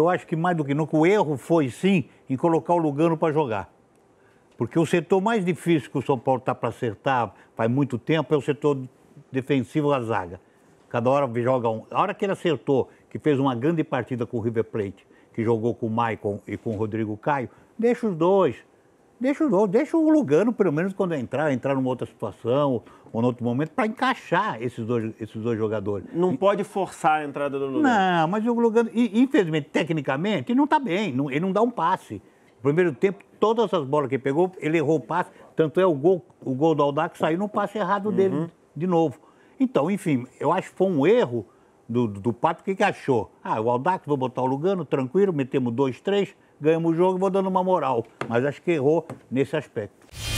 Eu acho que mais do que nunca o erro foi sim em colocar o Lugano para jogar. Porque o setor mais difícil que o São Paulo está para acertar faz muito tempo é o setor defensivo da zaga. Cada hora joga um. A hora que ele acertou, que fez uma grande partida com o River Plate, que jogou com o Maicon e com o Rodrigo Caio, deixa os dois, Deixa, deixa o Lugano, pelo menos quando entrar, entrar numa outra situação ou num outro momento, para encaixar esses dois, esses dois jogadores. Não e, pode forçar a entrada do Lugano. Não, mas o Lugano, e, infelizmente, tecnicamente, ele não está bem, não, ele não dá um passe. primeiro tempo, todas as bolas que ele pegou, ele errou o passe, tanto é o gol, o gol do Aldax saiu no passe errado dele uhum. de novo. Então, enfim, eu acho que foi um erro do, do Pato, o que, que achou? Ah, o Aldax, vou botar o Lugano, tranquilo, metemos dois, três, ganhamos o jogo, e vou dando uma moral. Mas acho que errou nesse aspecto.